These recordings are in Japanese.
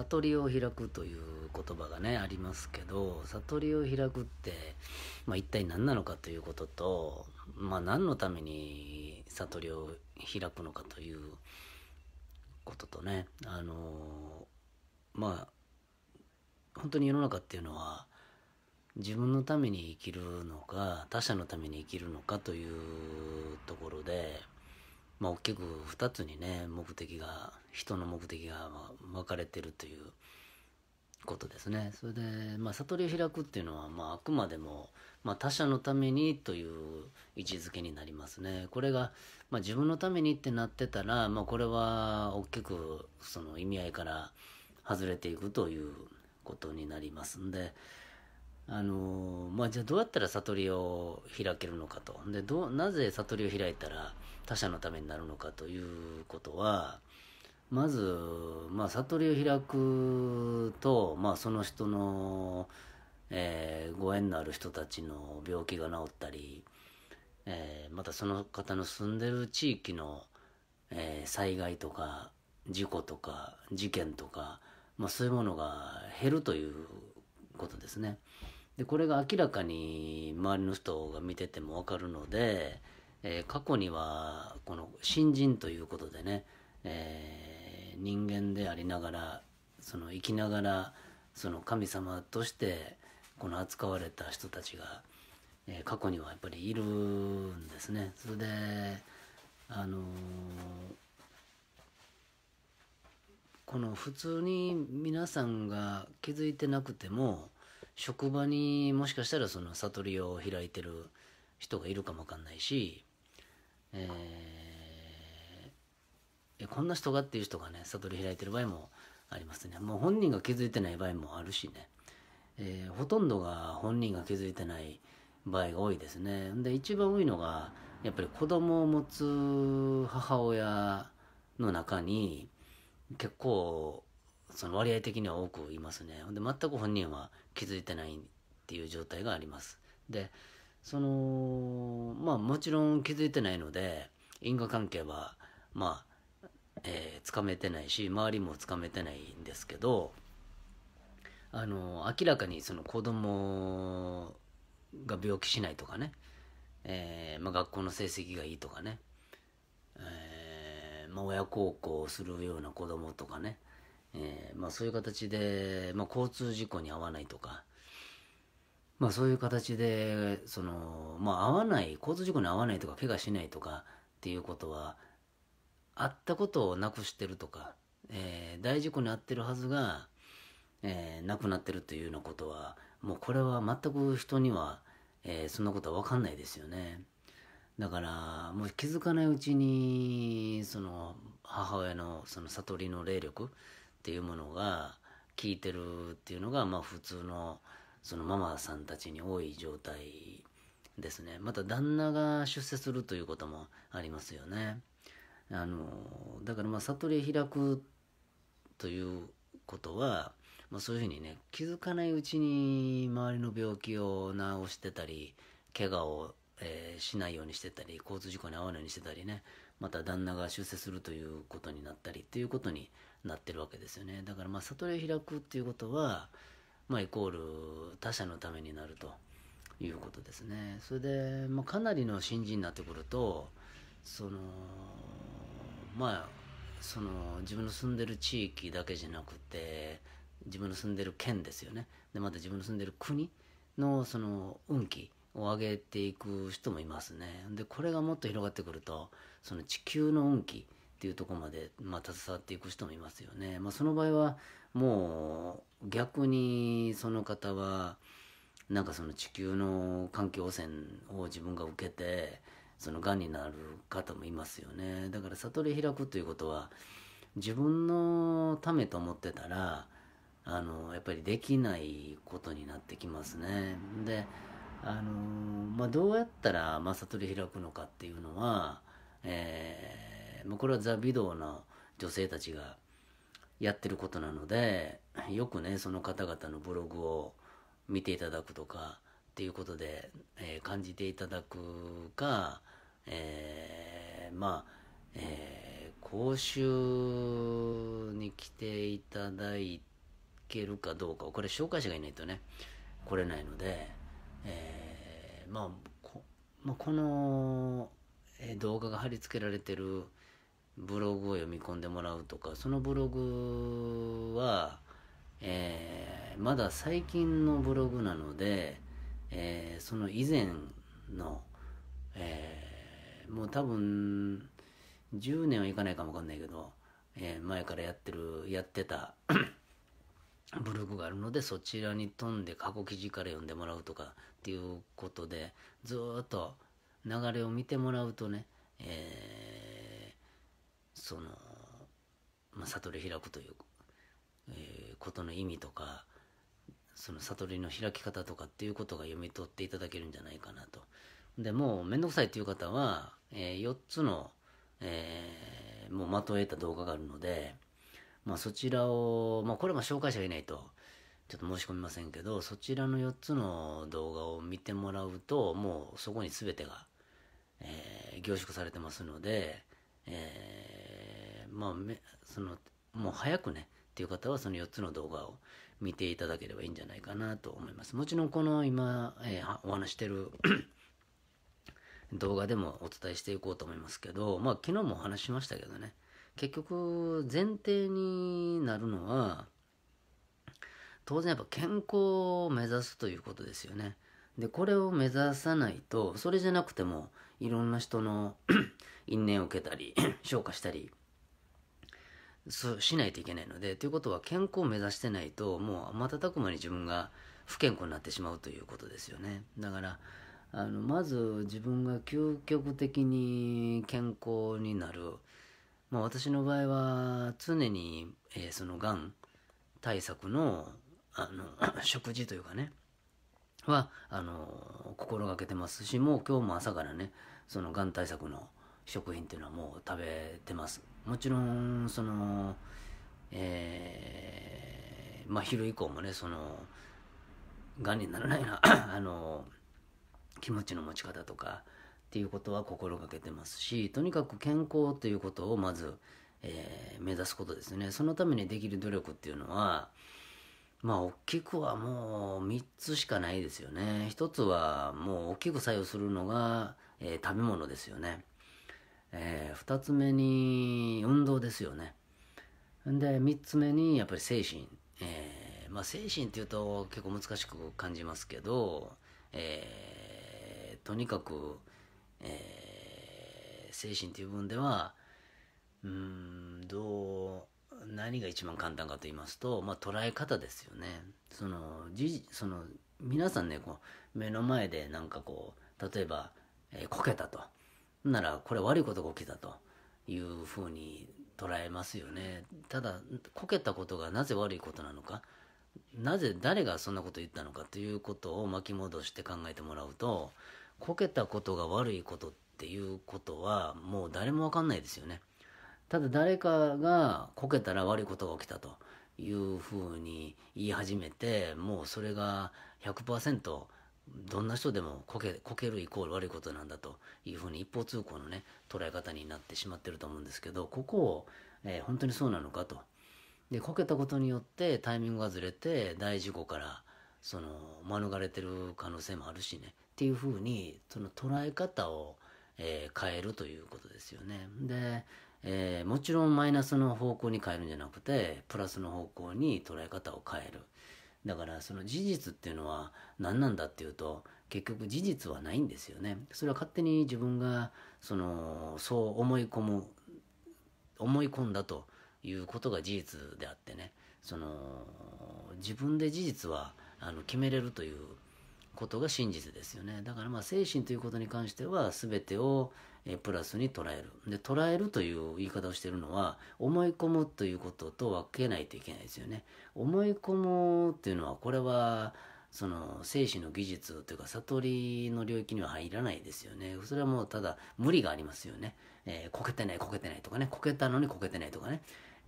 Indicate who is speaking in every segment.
Speaker 1: 悟りを開くという言葉がねありますけど悟りを開くって、まあ、一体何なのかということと、まあ、何のために悟りを開くのかということとねあのまあ本当に世の中っていうのは自分のために生きるのか他者のために生きるのかというところでまあ、大きく2つにね目的が人の目的が分かれてるということですねそれで、まあ、悟りを開くっていうのは、まあ、あくまでも、まあ、他者のためにという位置づけになりますねこれが、まあ、自分のためにってなってたら、まあ、これは大きくその意味合いから外れていくということになりますんで。あのまあ、じゃあどうやったら悟りを開けるのかとでどなぜ悟りを開いたら他者のためになるのかということはまず、まあ、悟りを開くと、まあ、その人の、えー、ご縁のある人たちの病気が治ったり、えー、またその方の住んでる地域の、えー、災害とか事故とか事件とか、まあ、そういうものが減るということですね。でこれが明らかに周りの人が見てても分かるので、えー、過去にはこの新人ということでね、えー、人間でありながらその生きながらその神様としてこの扱われた人たちが、えー、過去にはやっぱりいるんですね。それであのこの普通に皆さんが気づいてなくても職場にもしかしたらその悟りを開いてる人がいるかもわかんないし、えー、こんな人がっていう人がね悟り開いてる場合もありますねもう本人が気づいてない場合もあるしね、えー、ほとんどが本人が気づいてない場合が多いですねで一番多いのがやっぱり子供を持つ母親の中に結構その割合的には多くいますね。で、全く本人は気づいてないっていう状態があります。で、その、まあもちろん気づいてないので、因果関係は、まあ、えー、つかめてないし、周りもつかめてないんですけど、あの明らかにその子供が病気しないとかね、えー、まあ、学校の成績がいいとかね、えまあ、親孝行するような子供とかね、えー、まあ、そういう形で、まあ、交通事故に遭わないとか、まあ、そういう形でその、まあ、わない交通事故に遭わないとか怪我しないとかっていうことはあったことをなくしてるとか、えー、大事故に遭ってるはずが、えー、なくなってるというようなことはもうこれは全く人には、えー、そんなことは分かんないですよね。だからもう気づかないうちにその母親のその悟りの霊力っていうものが効いてるっていうのが、まあ、普通のそのママさんたちに多い状態ですねまた旦那が出世するということもありますよねあのだからまあ悟り開くということは、まあ、そういうふうにね気づかないうちに周りの病気を治してたり怪我を、えー、しないようにしてたり交通事故に遭わないようにしてたりねまた旦那が出世するということになったりということになってるわけですよねだからまあ悟りを開くっていうことはまあイコール他者のためになるということですねそれで、まあ、かなりの新人になってくるとそのまあその自分の住んでる地域だけじゃなくて自分の住んでる県ですよねでまた自分の住んでる国のその運気を上げていく人もいますねでこれがもっと広がってくるとその地球の運気ていうとこまで、まあ、携わっていく人もいますよね。まあ、その場合はもう逆にその方はなんかその地球の環境汚染を自分が受けてそのがんになる方もいますよね。だから悟り開くということは自分のためと思ってたらあのやっぱりできないことになってきますね。であのまあ、どうやったら、まあ、悟り開くのかっていうのは、えーまあ、これはザ・ビドウの女性たちがやってることなのでよくねその方々のブログを見ていただくとかっていうことで、えー、感じていただくか、えー、まあ、えー、講習に来ていただけるかどうかこれ紹介者がいないとね来れないので、えまあこ,、まあ、この動画が貼り付けられてるブログを読み込んでもらうとかそのブログは、えー、まだ最近のブログなので、えー、その以前の、えー、もう多分10年はいかないかもわかんないけど、え前からやってるやってた ブログがあるのでそちらに飛んで過去記事から読んでもらうとかっていうことでずっと流れを見てもらうとね、えーその、まあ、悟り開くという、えー、ことの意味とかその悟りの開き方とかっていうことが読み取っていただけるんじゃないかなと。でもう面倒くさいっていう方は、えー、4つの、えー、もうまとえた動画があるので、まあ、そちらを、まあ、これも紹介者がいないとちょっと申し込みませんけどそちらの4つの動画を見てもらうともうそこに全てが、えー、凝縮されてますので、えーまあ、めそのもう早くねっていう方はその4つの動画を見ていただければいいんじゃないかなと思いますもちろんこの今、えー、お話してる 動画でもお伝えしていこうと思いますけどまあ昨日もお話しましたけどね結局前提になるのは当然やっぱ健康を目指すということですよねでこれを目指さないとそれじゃなくてもいろんな人の 因縁を受けたり 消化したりそうしないといけないのでということは健康を目指してないともう瞬く間に自分が不健康になってしまうということですよねだからあのまず自分が究極的に健康になる、まあ、私の場合は常に、えー、そのがん対策のあの 食事というかねはあの心がけてますしもう今日も朝からねそのがん対策の食品っていうのはもう食べてますもちろんそのえー、まあ昼以降もねそのがんにならないな あの気持ちの持ち方とかっていうことは心がけてますしとにかく健康ということをまず、えー、目指すことですねそのためにできる努力っていうのはまあ大きくはもう3つしかないですよね一つはもう大きく作用するのが、えー、食べ物ですよねえー、2つ目に運動ですよね。で3つ目にやっぱり精神、えー、まあ、精神っていうと結構難しく感じますけど、えー、とにかく、えー、精神っていう部分ではうんどう何が一番簡単かと言いますと、まあ、捉え方ですよね。そのじその皆さんねこう目の前でなんかこう例えば、えこけたと。ならこれ悪いことが起きたというふうに捉えますよねただこけたことがなぜ悪いことなのかなぜ誰がそんなこと言ったのかということを巻き戻して考えてもらうとこけたことが悪いことっていうことはもう誰も分かんないですよねただ誰かがこけたら悪いことが起きたというふうに言い始めてもうそれが100%どんな人でもこけこけるイコール悪いことなんだというふうに一方通行のね捉え方になってしまってると思うんですけどここを、えー、本当にそうなのかとでこけたことによってタイミングがずれて大事故からその免れてる可能性もあるしねっていうふうにその捉え方を、えー、変えるということですよねで、えー、もちろんマイナスの方向に変えるんじゃなくてプラスの方向に捉え方を変えるだからその事実っていうのは何なんだっていうと結局事実はないんですよねそれは勝手に自分がそのそう思い込む思い込んだということが事実であってねその自分で事実はあの決めれるということが真実ですよねだからまあ精神ということに関しては全てをプラスに捉えるで捉えるという言い方をしてるのは思い込むということと分けないといけないですよね思い込むっていうのはこれはその精神の技術というか悟りの領域には入らないですよねそれはもうただ無理がありますよね、えー、こけてないこけてないとかねこけたのにこけてないとかね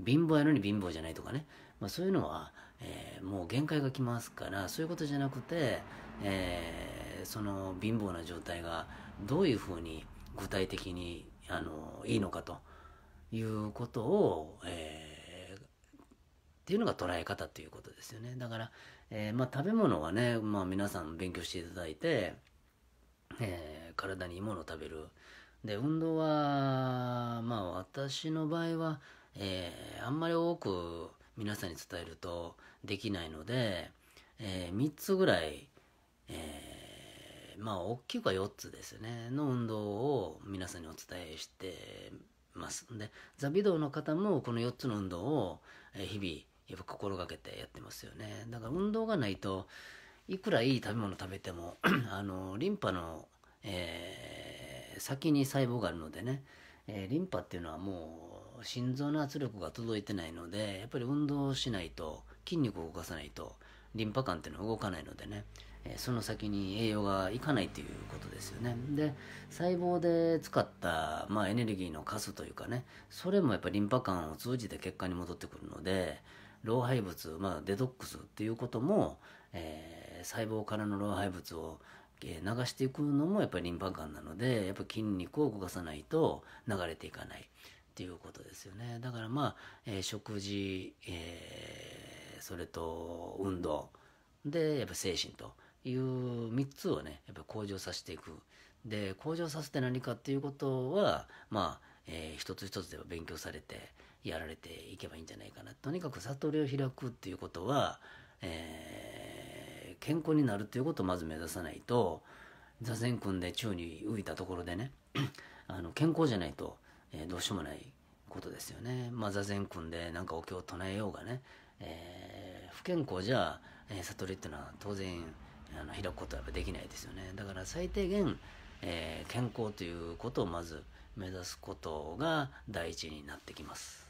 Speaker 1: 貧乏やのに貧乏じゃないとかね、まあ、そういうのは、えー、もう限界が来ますからそういうことじゃなくて、えー、その貧乏な状態がどういうふうに具体的にあのいいのかということを、えー、っていうのが捉え方ということですよねだから、えー、まあ、食べ物はね、まあ、皆さん勉強していただいて、えー、体にいいものを食べるで運動はまあ私の場合はえー、あんまり多く皆さんに伝えるとできないので、えー、3つぐらい、えー、まあ大きくは4つですねの運動を皆さんにお伝えしてますで座ビドの方もこの4つの運動を日々やっぱ心がけてやってますよねだから運動がないといくらいい食べ物食べても あのリンパの、えー、先に細胞があるのでね、えー、リンパっていうのはもう、心臓の圧力が届いてないのでやっぱり運動しないと筋肉を動かさないとリンパ管っていうのは動かないのでねその先に栄養がいかないということですよねで細胞で使った、まあ、エネルギーのカスというかねそれもやっぱりリンパ管を通じて血管に戻ってくるので老廃物、まあ、デトックスっていうことも、えー、細胞からの老廃物を流していくのもやっぱりリンパ管なのでやっぱ筋肉を動かさないと流れていかないっていうことですよねだからまあ、えー、食事、えー、それと運動でやっぱ精神という3つをねやっぱ向上させていくで向上させて何かっていうことはまあ、えー、一つ一つでは勉強されてやられていけばいいんじゃないかなとにかく悟りを開くっていうことは、えー、健康になるっていうことをまず目指さないと座禅組んで宙に浮いたところでね あの健康じゃないとえー、どうしようもないことですよね。まあ、座禅組んで何かお経を唱えようがね、えー、不健康じゃ、えー、悟りっていうのは当然あの開くことはできないですよね。だから最低限、えー、健康ということをまず目指すことが第一になってきます。